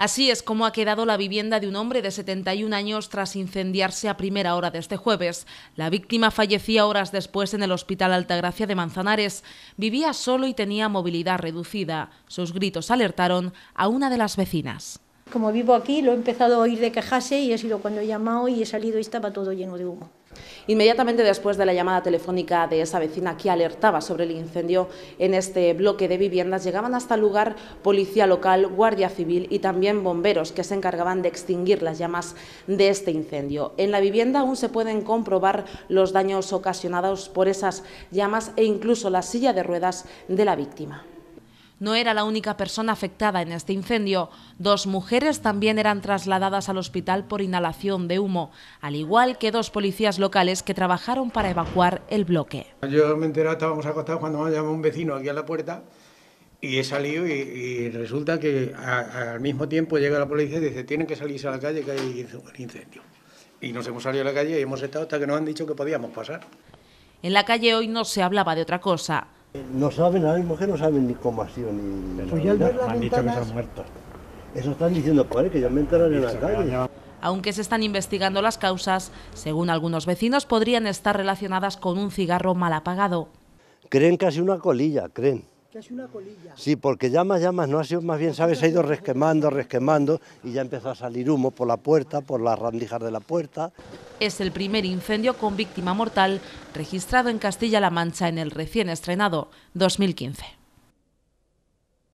Así es como ha quedado la vivienda de un hombre de 71 años tras incendiarse a primera hora de este jueves. La víctima fallecía horas después en el Hospital Altagracia de Manzanares. Vivía solo y tenía movilidad reducida. Sus gritos alertaron a una de las vecinas. Como vivo aquí, lo he empezado a oír de quejarse y he sido cuando he llamado y he salido y estaba todo lleno de humo. Inmediatamente después de la llamada telefónica de esa vecina que alertaba sobre el incendio en este bloque de viviendas, llegaban hasta el lugar policía local, guardia civil y también bomberos que se encargaban de extinguir las llamas de este incendio. En la vivienda aún se pueden comprobar los daños ocasionados por esas llamas e incluso la silla de ruedas de la víctima no era la única persona afectada en este incendio. Dos mujeres también eran trasladadas al hospital por inhalación de humo, al igual que dos policías locales que trabajaron para evacuar el bloque. Yo me enteré, estábamos acostados cuando me llamó un vecino aquí a la puerta y he salido y, resulta que al mismo tiempo llega la policía y dice tienen que salirse a la calle que hay un incendio. Y nos hemos salido a la calle y hemos estado hasta que nos han dicho que podíamos pasar. En la calle hoy no se hablaba de otra cosa. No saben, a mismo mujer no saben ni cómo ha sido ni... han dicho que muertos. Eso están diciendo, que ya me en la calle. Aunque se están investigando las causas, según algunos vecinos podrían estar relacionadas con un cigarro mal apagado. Creen casi una colilla, creen. Sí, porque llamas, llamas, no ha sido más bien, ¿sabes? ha ido resquemando, resquemando y ya empezó a salir humo por la puerta, por las randijas de la puerta. Es el primer incendio con víctima mortal registrado en Castilla-La Mancha en el recién estrenado 2015.